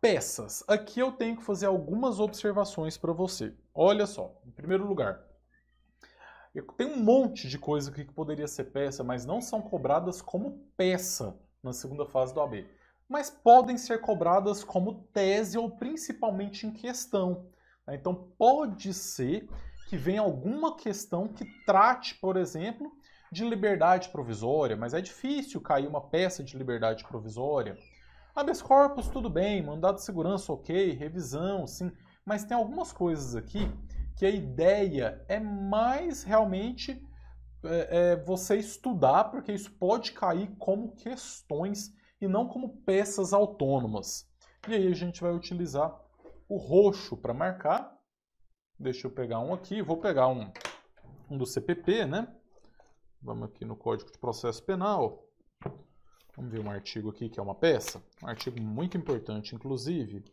Peças. Aqui eu tenho que fazer algumas observações para você. Olha só, em primeiro lugar, tem um monte de coisa aqui que poderia ser peça, mas não são cobradas como peça na segunda fase do AB, mas podem ser cobradas como tese ou principalmente em questão. Né? Então pode ser que venha alguma questão que trate, por exemplo, de liberdade provisória, mas é difícil cair uma peça de liberdade provisória Habeas corpus, tudo bem, mandado de segurança, ok, revisão, sim, mas tem algumas coisas aqui que a ideia é mais realmente é, é, você estudar, porque isso pode cair como questões e não como peças autônomas. E aí a gente vai utilizar o roxo para marcar. Deixa eu pegar um aqui, vou pegar um, um do CPP, né? Vamos aqui no Código de Processo Penal, Vamos ver um artigo aqui que é uma peça, um artigo muito importante, inclusive,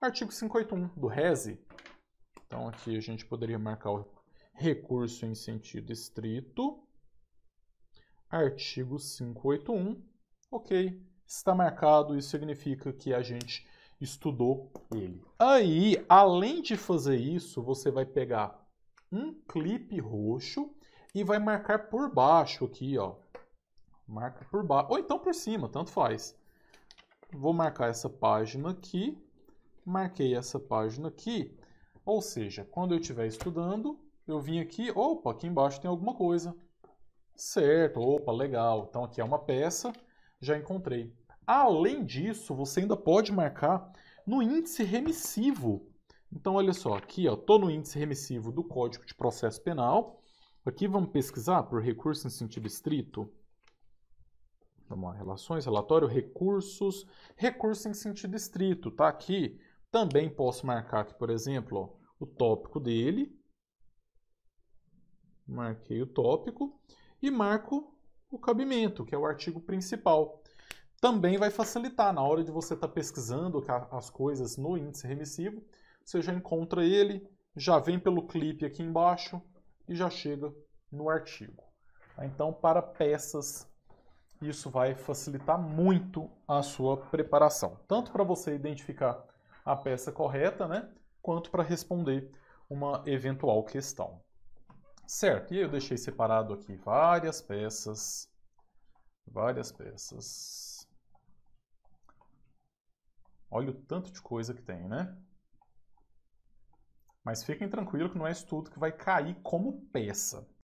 o artigo 581 do RESE. Então aqui a gente poderia marcar o recurso em sentido estrito. Artigo 581. OK. Está marcado, isso significa que a gente estudou ele. Aí, além de fazer isso, você vai pegar um clipe roxo e vai marcar por baixo aqui, ó, Marca por baixo, ou então por cima, tanto faz. Vou marcar essa página aqui, marquei essa página aqui, ou seja, quando eu estiver estudando, eu vim aqui, opa, aqui embaixo tem alguma coisa. Certo, opa, legal. Então aqui é uma peça, já encontrei. Além disso, você ainda pode marcar no índice remissivo. Então olha só, aqui estou no índice remissivo do Código de Processo Penal. Aqui vamos pesquisar por recurso em sentido estrito. Vamos lá, relações, relatório, recursos. Recurso em sentido estrito, tá? Aqui também posso marcar aqui, por exemplo, ó, o tópico dele. Marquei o tópico e marco o cabimento, que é o artigo principal. Também vai facilitar na hora de você estar tá pesquisando as coisas no índice remissivo. Você já encontra ele, já vem pelo clipe aqui embaixo e já chega no artigo. Tá? Então, para peças isso vai facilitar muito a sua preparação, tanto para você identificar a peça correta, né, quanto para responder uma eventual questão. Certo, e eu deixei separado aqui várias peças, várias peças. Olha o tanto de coisa que tem, né? Mas fiquem tranquilos que não é isso tudo que vai cair como peça.